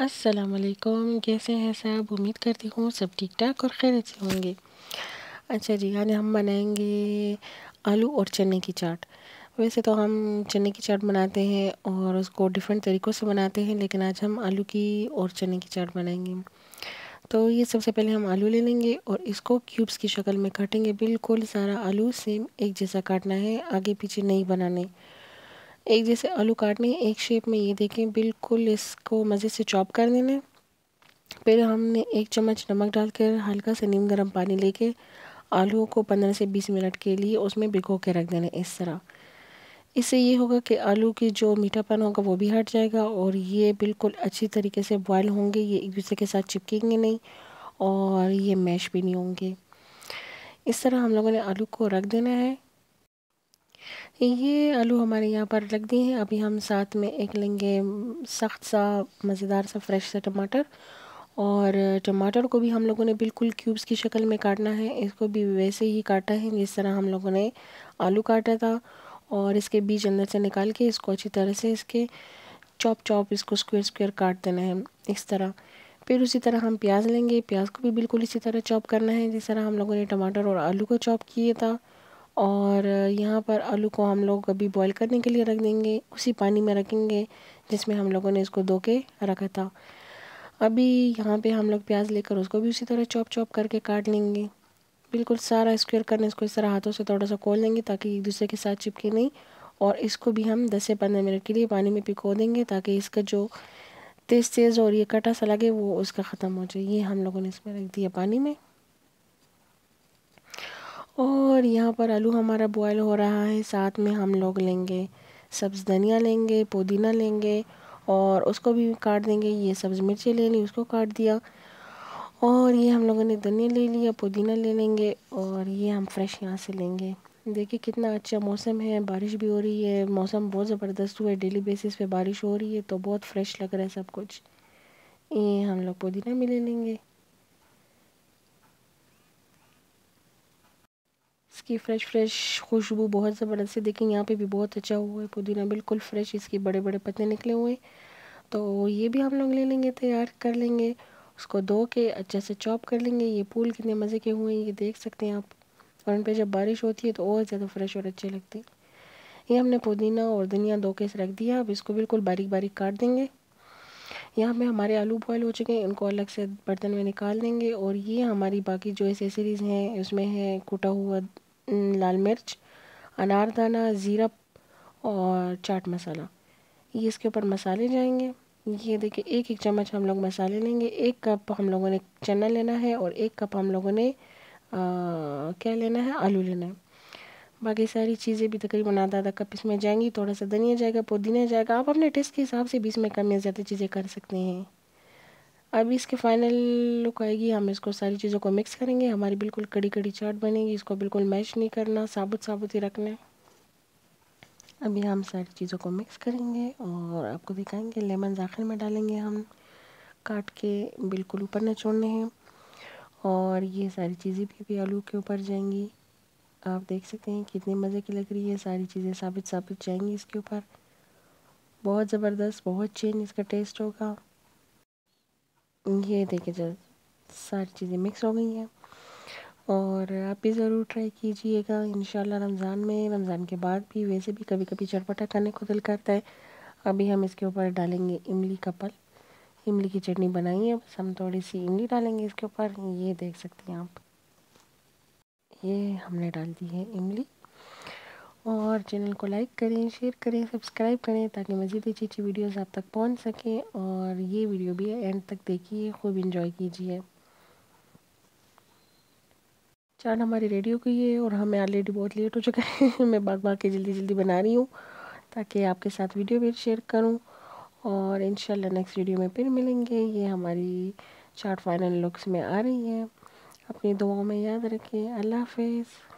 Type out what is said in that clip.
असलकम कैसे हैं साहब उम्मीद करती हूँ सब ठीक ठाक और खैर से होंगे अच्छा जी यानी हम बनाएंगे आलू और चने की चाट वैसे तो हम चने की चाट बनाते हैं और उसको डिफरेंट तरीक़ों से बनाते हैं लेकिन आज हम आलू की और चने की चाट बनाएंगे तो ये सबसे पहले हम आलू ले लेंगे और इसको क्यूब्स की शक्ल में काटेंगे बिल्कुल सारा आलू सेम एक जैसा काटना है आगे पीछे नहीं बनाने एक जैसे आलू काटने हैं एक शेप में ये देखें बिल्कुल इसको मज़े से चॉप कर देना फिर हमने एक चम्मच नमक डालकर हल्का से नीम गर्म पानी लेके आलूओं को पंद्रह से बीस मिनट के लिए उसमें भिगो के रख देना इस तरह इससे ये होगा कि आलू की जो मीठापन होगा वो भी हट जाएगा और ये बिल्कुल अच्छी तरीके से बॉयल होंगे ये एक दूसरे के साथ चिपकेंगे नहीं और ये मैश भी नहीं होंगे इस तरह हम लोगों ने आलू को रख देना है ये आलू हमारे यहाँ पर लग दिए हैं अभी हम साथ में एक लेंगे सख्त सा मज़ेदार सा फ्रेश सा टमाटर और टमाटर को भी हम लोगों ने बिल्कुल क्यूब्स की शक्ल में काटना है इसको भी वैसे ही काटा है जिस तरह हम लोगों ने आलू काटा था और इसके बीज अंदर से निकाल के इसको अच्छी तरह से इसके चॉप चॉप इसको स्क्वायर स्क्वायर काट देना है इस तरह फिर उसी तरह हम प्याज लेंगे प्याज को भी बिल्कुल इसी तरह चॉप करना है जिस तरह हम लोगों ने टमाटर और आलू को चॉप किया था और यहाँ पर आलू को हम लोग अभी बॉईल करने के लिए रख देंगे उसी पानी में रखेंगे जिसमें हम लोगों ने इसको धो के रखा था अभी यहाँ पे हम लोग प्याज लेकर उसको भी उसी तरह चॉप चॉप करके काट लेंगे बिल्कुल सारा स्क्वेयर करने इसको इस तरह हाथों से थोड़ा सा खोल लेंगे ताकि एक दूसरे के साथ चिपके नहीं और इसको भी हम दस से पंद्रह मिनट के लिए पानी में पिको देंगे ताकि इसका जो तेज़ तेज़ और ये कटा सा लगे वो उसका ख़त्म हो जाए ये हम लोगों ने इसमें रख दिया पानी में और यहाँ पर आलू हमारा बॉयल हो रहा है साथ में हम लोग लेंगे सब्ज़ धनिया लेंगे पुदीना लेंगे और उसको भी काट देंगे ये सब्ज़ मिर्ची ले ली उसको काट दिया और ये हम लोगों ने धनिया ले लिया पुदीना ले लेंगे और ये हम फ्रेश यहाँ से लेंगे देखिए कितना अच्छा मौसम है बारिश भी हो रही है मौसम बहुत ज़बरदस्त हुआ है डेली बेसिस पे बारिश हो रही है तो बहुत फ्रेश लग रहा है सब कुछ ये हम लोग पुदीना भी ले लेंगे इसकी फ्रेश फ्रेश खुशबू बहुत ज़बरदस्त है देखिए यहाँ पे भी बहुत अच्छा हुआ है पुदीना बिल्कुल फ्रेश इसके बड़े बड़े पत्ते निकले हुए तो ये भी हम लोग ले लेंगे तैयार कर लेंगे उसको धो के अच्छे से चॉप कर लेंगे ये फूल कितने मज़े के हुए हैं ये देख सकते हैं आप और उन पर जब बारिश होती है तो और ज़्यादा फ्रेश और अच्छे लगते हैं ये हमने पुदीना और धनिया धो के रख दिया अब इसको बिल्कुल बारीक बारीक काट देंगे यहाँ पे हमारे आलू बॉयल हो चुके हैं इनको अलग से बर्तन में निकाल देंगे और ये हमारी बाकी जो एसेसरीज़ हैं उसमें है कूटा हुआ लाल मिर्च अनारदाना ज़ीरा और चाट मसाला ये इसके ऊपर मसाले जाएंगे ये देखिए एक एक चम्मच हम लोग मसाले लेंगे एक कप हम लोगों ने चना लेना है और एक कप हम लोगों ने आ, क्या लेना है आलू लेना है बाकी सारी चीज़ें भी तकरीबन आधा आधा कप इसमें जाएंगी थोड़ा सा धनिया जाएगा पुदीना जाएगा आप अपने टेस्ट के हिसाब से भी इसमें कम या ज़्यादा चीज़ें कर सकते हैं अब इसके फाइनल लुक आएगी हम इसको सारी चीज़ों को मिक्स करेंगे हमारी बिल्कुल कड़ी कड़ी चाट बनेगी इसको बिल्कुल मैश नहीं करना साबुत साबुत ही रखना अभी हम सारी चीज़ों को मिक्स करेंगे और आपको दिखाएंगे लेमन आखिर में डालेंगे हम काट के बिल्कुल ऊपर न छोड़ने हैं और ये सारी चीज़ें भी अभी आलू के ऊपर जाएंगी आप देख सकते हैं कितने मज़े की लग रही है सारी चीज़ें साबित साबित जाएंगी इसके ऊपर बहुत ज़बरदस्त बहुत चेंज इसका टेस्ट होगा ये देखिए जब सारी चीज़ें मिक्स हो गई हैं और आप भी ज़रूर ट्राई कीजिएगा इन रमज़ान में रमज़ान के बाद भी वैसे भी कभी कभी चटपटा खाने को दिल करता है अभी हम इसके ऊपर डालेंगे इमली का पल इमली की चटनी बनाई है बस हम थोड़ी सी इमली डालेंगे इसके ऊपर ये देख सकते हैं आप ये हमने डाल दी है इमली और चैनल को लाइक करें शेयर करें सब्सक्राइब करें ताकि मज़ीद अच्छी अच्छी वीडियोज़ आप तक पहुँच सकें और ये वीडियो भी एंड तक देखिए खूब इंजॉय कीजिए चाट हमारी रेडियो की है और हमें ऑलरेडी बहुत लेट हो चुका है मैं बाग बाग के जल्दी जल्दी बना रही हूँ ताकि आपके साथ वीडियो भी शेयर करूँ और इन नेक्स्ट वीडियो में फिर मिलेंगे ये हमारी चाट फाइनल लुक्स में आ रही है अपनी दुआओं में याद रखें अल्लाह हाफिज़